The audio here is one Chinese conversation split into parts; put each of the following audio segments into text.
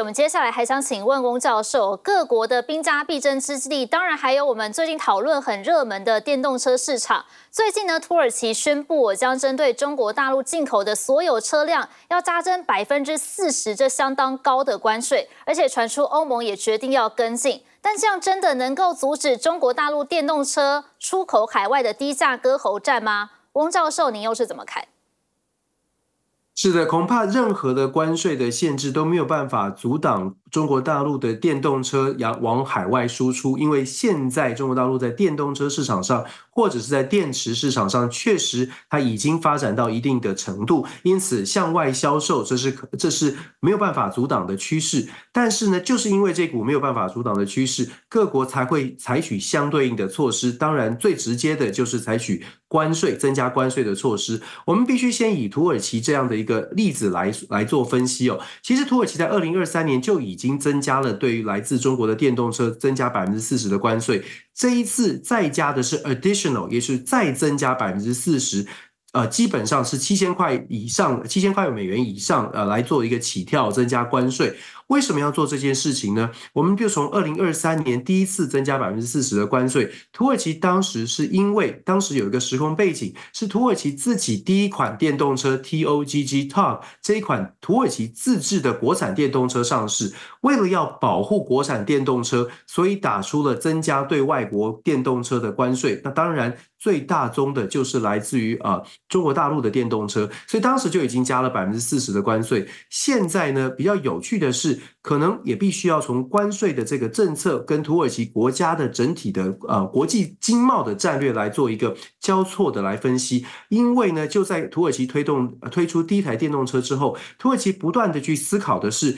我们接下来还想请问翁教授，各国的兵家必争之地，当然还有我们最近讨论很热门的电动车市场。最近呢，土耳其宣布我将针对中国大陆进口的所有车辆要加征百分之四十这相当高的关税，而且传出欧盟也决定要跟进。但这样真的能够阻止中国大陆电动车出口海外的低价割喉战吗？翁教授，您又是怎么看？是的，恐怕任何的关税的限制都没有办法阻挡中国大陆的电动车要往海外输出，因为现在中国大陆在电动车市场上。或者是在电池市场上，确实它已经发展到一定的程度，因此向外销售，这是可这是没有办法阻挡的趋势。但是呢，就是因为这股没有办法阻挡的趋势，各国才会采取相对应的措施。当然，最直接的就是采取关税，增加关税的措施。我们必须先以土耳其这样的一个例子来来做分析哦。其实，土耳其在二零二三年就已经增加了对于来自中国的电动车增加百分之四十的关税。这一次再加的是 additional，也是再增加百分之四十，呃，基本上是七千块以上，七千块美元以上，呃，来做一个起跳，增加关税。为什么要做这件事情呢？我们就从二零二三年第一次增加百分之四十的关税。土耳其当时是因为当时有一个时空背景，是土耳其自己第一款电动车 T O G G Tog 这一款土耳其自制的国产电动车上市，为了要保护国产电动车，所以打出了增加对外国电动车的关税。那当然最大宗的就是来自于啊中国大陆的电动车，所以当时就已经加了百分之四十的关税。现在呢，比较有趣的是。可能也必须要从关税的这个政策跟土耳其国家的整体的呃国际经贸的战略来做一个交错的来分析，因为呢，就在土耳其推动推出第一台电动车之后，土耳其不断的去思考的是，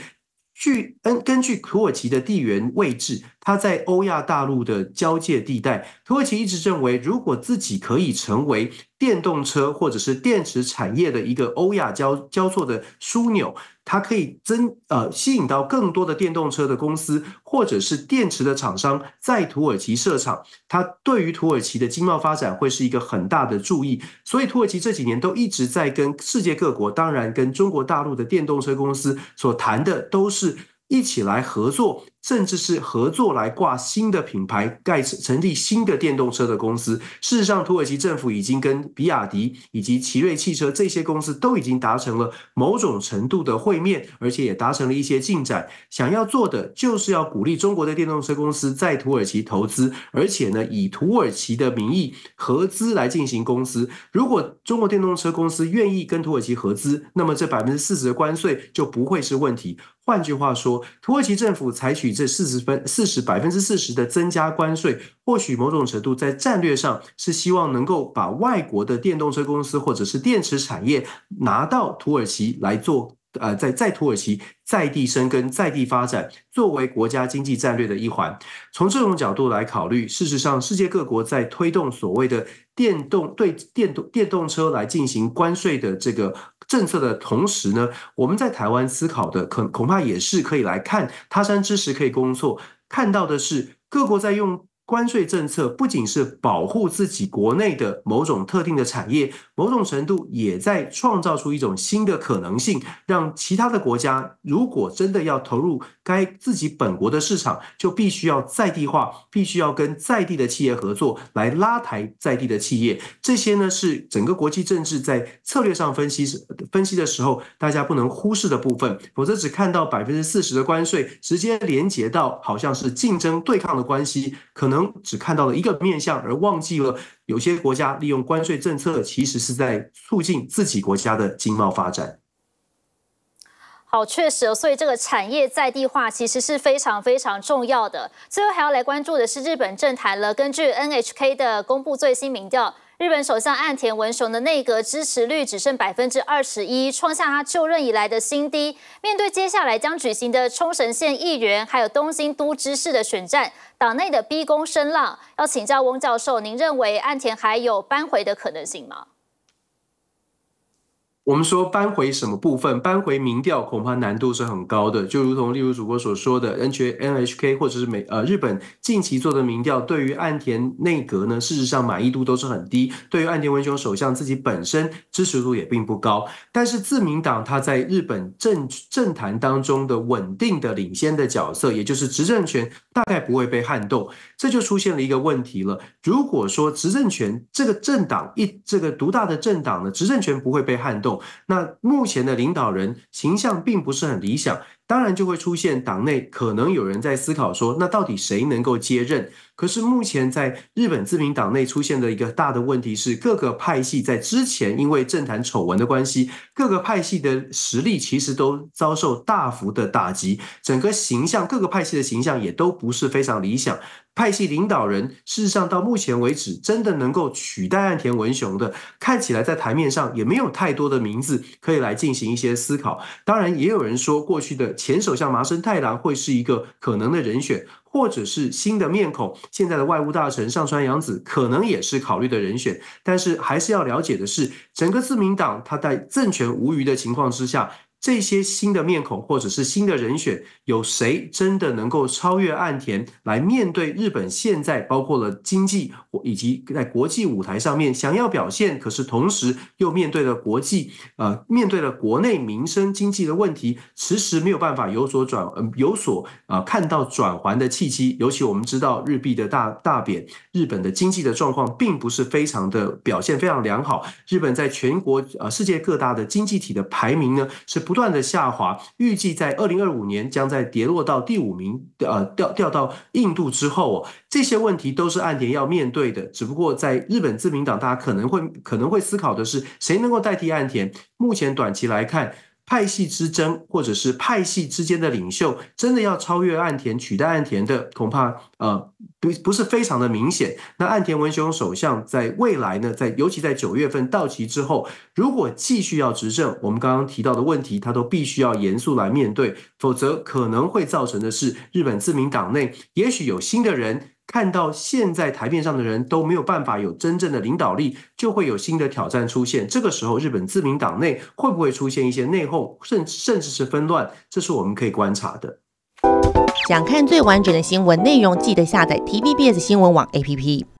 据根根据土耳其的地缘位置，它在欧亚大陆的交界地带，土耳其一直认为如果自己可以成为。电动车或者是电池产业的一个欧亚交交错的枢纽，它可以增呃吸引到更多的电动车的公司或者是电池的厂商在土耳其设厂，它对于土耳其的经贸发展会是一个很大的注意。所以土耳其这几年都一直在跟世界各国，当然跟中国大陆的电动车公司所谈的都是一起来合作。甚至是合作来挂新的品牌，盖成立新的电动车的公司。事实上，土耳其政府已经跟比亚迪以及奇瑞汽车这些公司都已经达成了某种程度的会面，而且也达成了一些进展。想要做的就是要鼓励中国的电动车公司在土耳其投资，而且呢，以土耳其的名义合资来进行公司。如果中国电动车公司愿意跟土耳其合资，那么这百分之四十的关税就不会是问题。换句话说，土耳其政府采取。这四十分四十百分之四十的增加关税，或许某种程度在战略上是希望能够把外国的电动车公司或者是电池产业拿到土耳其来做。呃，在在土耳其在地生根，在地发展，作为国家经济战略的一环。从这种角度来考虑，事实上，世界各国在推动所谓的电动对电动电动车来进行关税的这个政策的同时呢，我们在台湾思考的，恐恐怕也是可以来看他山之石可以攻错，看到的是各国在用。关税政策不仅是保护自己国内的某种特定的产业，某种程度也在创造出一种新的可能性，让其他的国家如果真的要投入该自己本国的市场，就必须要在地化，必须要跟在地的企业合作来拉抬在地的企业。这些呢是整个国际政治在策略上分析分析的时候大家不能忽视的部分，否则只看到百分之四十的关税直接连接到好像是竞争对抗的关系，可能。只看到了一个面向，而忘记了有些国家利用关税政策，其实是在促进自己国家的经贸发展。好，确实，所以这个产业在地化其实是非常非常重要的。最后还要来关注的是日本政坛了。根据 NHK 的公布最新民调。日本首相岸田文雄的内阁支持率只剩百分之二十一，创下他就任以来的新低。面对接下来将举行的冲绳县议员还有东京都知事的选战，党内的逼宫声浪，要请教翁教授，您认为岸田还有扳回的可能性吗？我们说扳回什么部分？扳回民调恐怕难度是很高的。就如同例如主播所说的，N H N H K 或者是美呃日本近期做的民调，对于岸田内阁呢，事实上满意度都是很低。对于岸田文雄首相自己本身支持度也并不高。但是自民党他在日本政政坛当中的稳定的领先的角色，也就是执政权大概不会被撼动。这就出现了一个问题了。如果说执政权这个政党一这个独大的政党呢，执政权不会被撼动。那目前的领导人形象并不是很理想。当然就会出现党内可能有人在思考说，那到底谁能够接任？可是目前在日本自民党内出现的一个大的问题是，各个派系在之前因为政坛丑闻的关系，各个派系的实力其实都遭受大幅的打击，整个形象各个派系的形象也都不是非常理想。派系领导人事实上到目前为止，真的能够取代岸田文雄的，看起来在台面上也没有太多的名字可以来进行一些思考。当然，也有人说过去的。前首相麻生太郎会是一个可能的人选，或者是新的面孔。现在的外务大臣上川洋子可能也是考虑的人选，但是还是要了解的是，整个自民党他在政权无余的情况之下。这些新的面孔，或者是新的人选，有谁真的能够超越岸田来面对日本现在包括了经济以及在国际舞台上面想要表现？可是同时又面对了国际呃，面对了国内民生经济的问题，迟迟没有办法有所转，呃、有所啊看到转环的契机。尤其我们知道日币的大大贬，日本的经济的状况并不是非常的表现非常良好。日本在全国啊，世界各大的经济体的排名呢是。不断的下滑，预计在二零二五年将在跌落到第五名，呃，掉掉到印度之后，这些问题都是岸田要面对的。只不过在日本自民党，大家可能会可能会思考的是，谁能够代替岸田？目前短期来看。派系之争，或者是派系之间的领袖，真的要超越岸田取代岸田的，恐怕呃不不是非常的明显。那岸田文雄首相在未来呢，在尤其在九月份到期之后，如果继续要执政，我们刚刚提到的问题，他都必须要严肃来面对，否则可能会造成的是日本自民党内也许有新的人。看到现在台面上的人都没有办法有真正的领导力，就会有新的挑战出现。这个时候，日本自民党内会不会出现一些内讧，甚甚至是纷乱？这是我们可以观察的。想看最完整的新闻内容，记得下载 TBS 新闻网 APP。